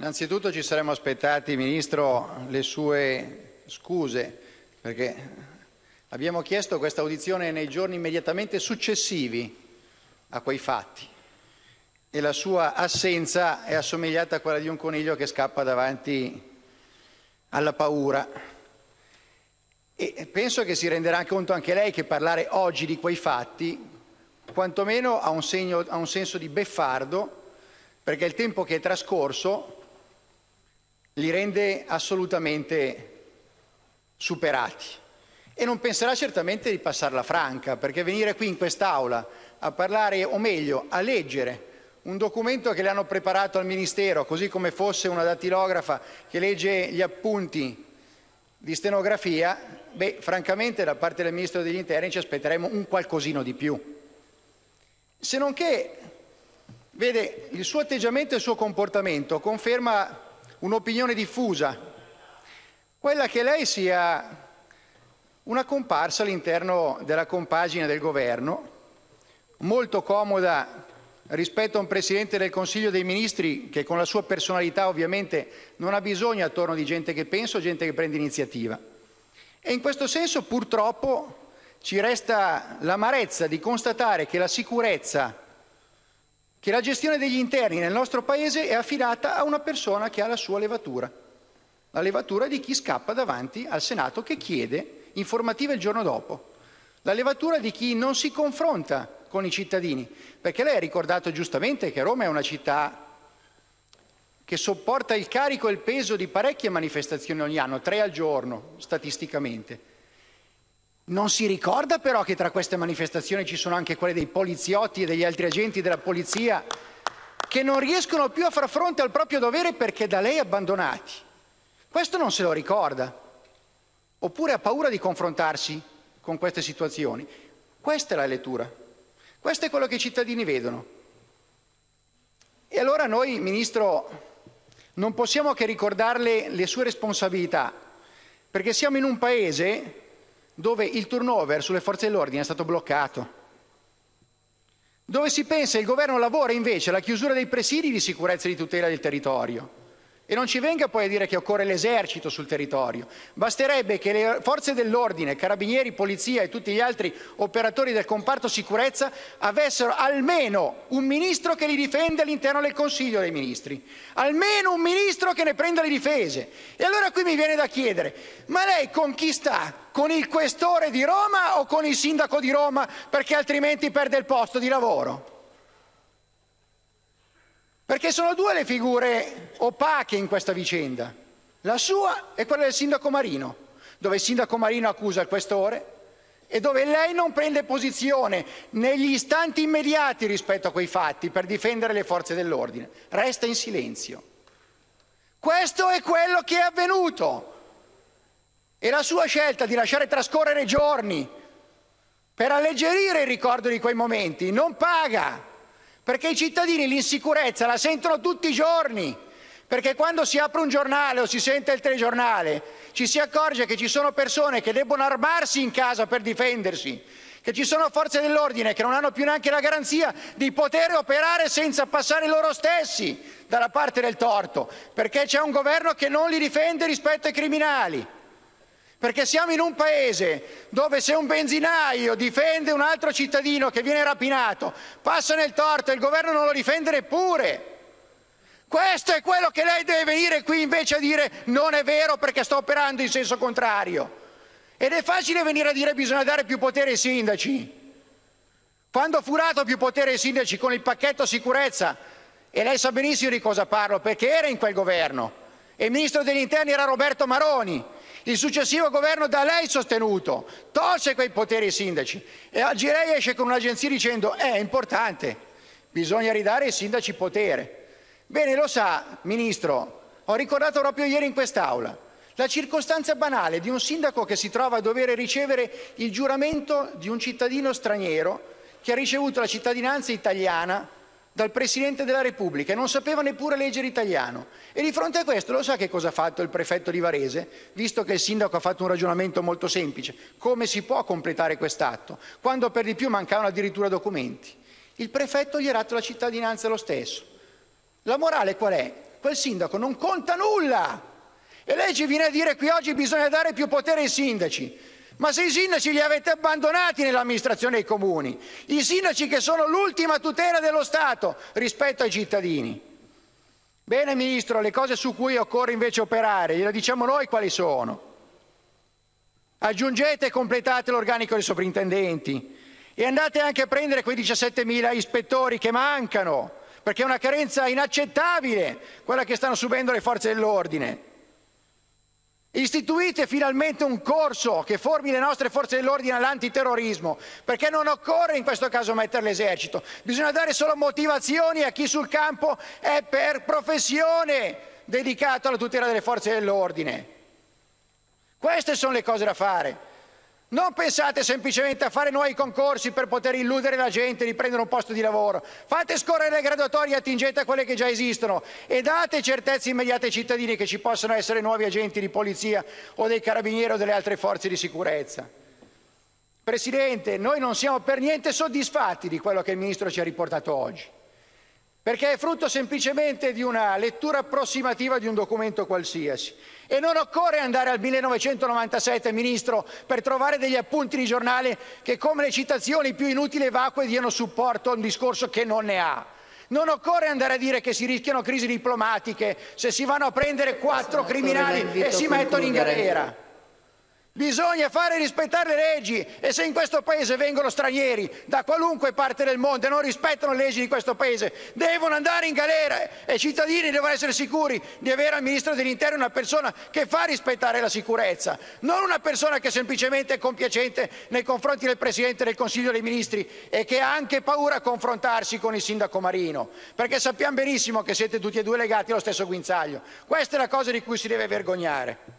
Innanzitutto ci saremmo aspettati, Ministro, le sue scuse, perché abbiamo chiesto questa audizione nei giorni immediatamente successivi a quei fatti e la sua assenza è assomigliata a quella di un coniglio che scappa davanti alla paura. E penso che si renderà conto anche lei che parlare oggi di quei fatti quantomeno ha un, segno, ha un senso di beffardo, perché il tempo che è trascorso li rende assolutamente superati. E non penserà certamente di passarla franca, perché venire qui in quest'Aula a parlare, o meglio, a leggere un documento che le hanno preparato al Ministero, così come fosse una datilografa che legge gli appunti di stenografia, beh, francamente da parte del Ministro degli Interni ci aspetteremo un qualcosino di più. Se non che, vede, il suo atteggiamento e il suo comportamento conferma un'opinione diffusa, quella che lei sia una comparsa all'interno della compagine del governo, molto comoda rispetto a un Presidente del Consiglio dei Ministri che con la sua personalità ovviamente non ha bisogno attorno di gente che pensa o gente che prende iniziativa. E in questo senso purtroppo ci resta l'amarezza di constatare che la sicurezza che la gestione degli interni nel nostro Paese è affidata a una persona che ha la sua levatura, la levatura di chi scappa davanti al Senato che chiede informative il giorno dopo, la levatura di chi non si confronta con i cittadini, perché lei ha ricordato giustamente che Roma è una città che sopporta il carico e il peso di parecchie manifestazioni ogni anno, tre al giorno statisticamente. Non si ricorda però che tra queste manifestazioni ci sono anche quelle dei poliziotti e degli altri agenti della polizia che non riescono più a far fronte al proprio dovere perché da lei abbandonati. Questo non se lo ricorda. Oppure ha paura di confrontarsi con queste situazioni. Questa è la lettura. Questo è quello che i cittadini vedono. E allora noi, Ministro, non possiamo che ricordarle le sue responsabilità, perché siamo in un paese dove il turnover sulle forze dell'ordine è stato bloccato, dove si pensa il governo lavora invece alla chiusura dei presidi di sicurezza e di tutela del territorio. E non ci venga poi a dire che occorre l'esercito sul territorio. Basterebbe che le forze dell'ordine, carabinieri, polizia e tutti gli altri operatori del comparto sicurezza avessero almeno un ministro che li difende all'interno del Consiglio dei Ministri. Almeno un ministro che ne prenda le difese. E allora qui mi viene da chiedere, ma lei con chi sta? con il questore di Roma o con il sindaco di Roma perché altrimenti perde il posto di lavoro? Perché sono due le figure opache in questa vicenda, la sua e quella del sindaco Marino, dove il sindaco Marino accusa il questore e dove lei non prende posizione negli istanti immediati rispetto a quei fatti per difendere le forze dell'ordine, resta in silenzio. Questo è quello che è avvenuto. E la sua scelta di lasciare trascorrere giorni per alleggerire il ricordo di quei momenti non paga, perché i cittadini l'insicurezza la sentono tutti i giorni. Perché quando si apre un giornale o si sente il telegiornale ci si accorge che ci sono persone che debbono armarsi in casa per difendersi, che ci sono forze dell'ordine che non hanno più neanche la garanzia di poter operare senza passare loro stessi dalla parte del torto, perché c'è un governo che non li difende rispetto ai criminali perché siamo in un Paese dove se un benzinaio difende un altro cittadino che viene rapinato, passa nel torto e il governo non lo difende neppure. Questo è quello che lei deve venire qui invece a dire non è vero perché sto operando in senso contrario. Ed è facile venire a dire bisogna dare più potere ai sindaci. Quando ho furato più potere ai sindaci con il pacchetto sicurezza, e lei sa benissimo di cosa parlo perché era in quel governo, e il ministro degli interni era Roberto Maroni, il successivo governo da lei sostenuto tolse quei poteri ai sindaci e oggi lei esce con un'agenzia dicendo eh, è importante, bisogna ridare ai sindaci potere. Bene, lo sa, Ministro, ho ricordato proprio ieri in quest'Aula la circostanza banale di un sindaco che si trova a dover ricevere il giuramento di un cittadino straniero che ha ricevuto la cittadinanza italiana dal Presidente della Repubblica e non sapeva neppure leggere italiano. E di fronte a questo lo sa che cosa ha fatto il prefetto di Varese, visto che il sindaco ha fatto un ragionamento molto semplice, come si può completare quest'atto, quando per di più mancavano addirittura documenti. Il prefetto gli ha dato la cittadinanza lo stesso. La morale qual è? Quel sindaco non conta nulla! E lei ci viene a dire che oggi bisogna dare più potere ai sindaci. Ma se i sindaci li avete abbandonati nell'amministrazione dei comuni, i sindaci che sono l'ultima tutela dello Stato rispetto ai cittadini. Bene, Ministro, le cose su cui occorre invece operare, glielo diciamo noi quali sono. Aggiungete e completate l'organico dei sovrintendenti e andate anche a prendere quei 17.000 ispettori che mancano, perché è una carenza inaccettabile quella che stanno subendo le forze dell'ordine. Istituite finalmente un corso che formi le nostre forze dell'ordine all'antiterrorismo, perché non occorre in questo caso mettere l'esercito, bisogna dare solo motivazioni a chi sul campo è per professione dedicato alla tutela delle forze dell'ordine. Queste sono le cose da fare. Non pensate semplicemente a fare nuovi concorsi per poter illudere la gente di prendere un posto di lavoro. Fate scorrere le graduatorie e attingete a quelle che già esistono e date certezze immediate ai cittadini che ci possano essere nuovi agenti di polizia o dei carabinieri o delle altre forze di sicurezza. Presidente, noi non siamo per niente soddisfatti di quello che il Ministro ci ha riportato oggi perché è frutto semplicemente di una lettura approssimativa di un documento qualsiasi. E non occorre andare al 1997, Ministro, per trovare degli appunti di giornale che come le citazioni più inutili e vacue diano supporto a un discorso che non ne ha. Non occorre andare a dire che si rischiano crisi diplomatiche se si vanno a prendere quattro criminali e si mettono in galera. Bisogna fare rispettare le leggi e se in questo paese vengono stranieri da qualunque parte del mondo e non rispettano le leggi di questo paese, devono andare in galera e i cittadini devono essere sicuri di avere al Ministro dell'Interno una persona che fa rispettare la sicurezza, non una persona che semplicemente è compiacente nei confronti del Presidente del Consiglio dei Ministri e che ha anche paura a confrontarsi con il Sindaco Marino, perché sappiamo benissimo che siete tutti e due legati allo stesso guinzaglio. Questa è la cosa di cui si deve vergognare.